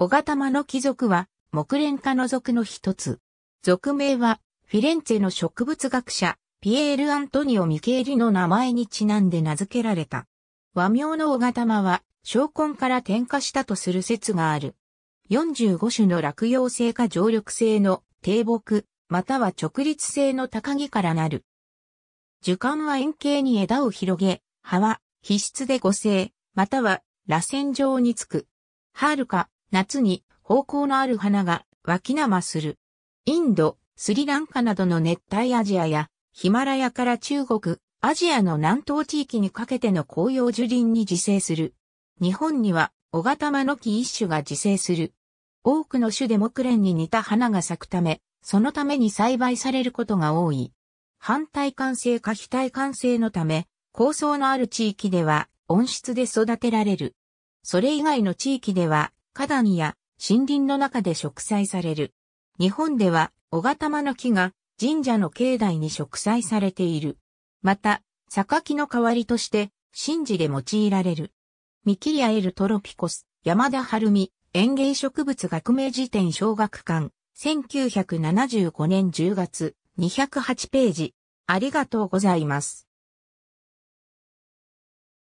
小型間の貴族は、木蓮科の族の一つ。族名は、フィレンツェの植物学者、ピエール・アントニオ・ミケーリの名前にちなんで名付けられた。和名の小型間は、昇魂から転化したとする説がある。45種の落葉性か常緑性の低木、または直立性の高木からなる。樹幹は円形に枝を広げ、葉は皮質で五星、または螺旋状につく。はるか、夏に方向のある花が脇生する。インド、スリランカなどの熱帯アジアやヒマラヤから中国、アジアの南東地域にかけての紅葉樹林に自生する。日本には小型マノキ一種が自生する。多くの種で木蓮に似た花が咲くため、そのために栽培されることが多い。反対感性か非対感性のため、高層のある地域では温室で育てられる。それ以外の地域では花壇や森林の中で植栽される。日本では、小玉の木が神社の境内に植栽されている。また、榊の代わりとして、神事で用いられる。ミキリアエルトロピコス、山田晴美、園芸植物学名辞典小学館、1975年10月、208ページ。ありがとうございます。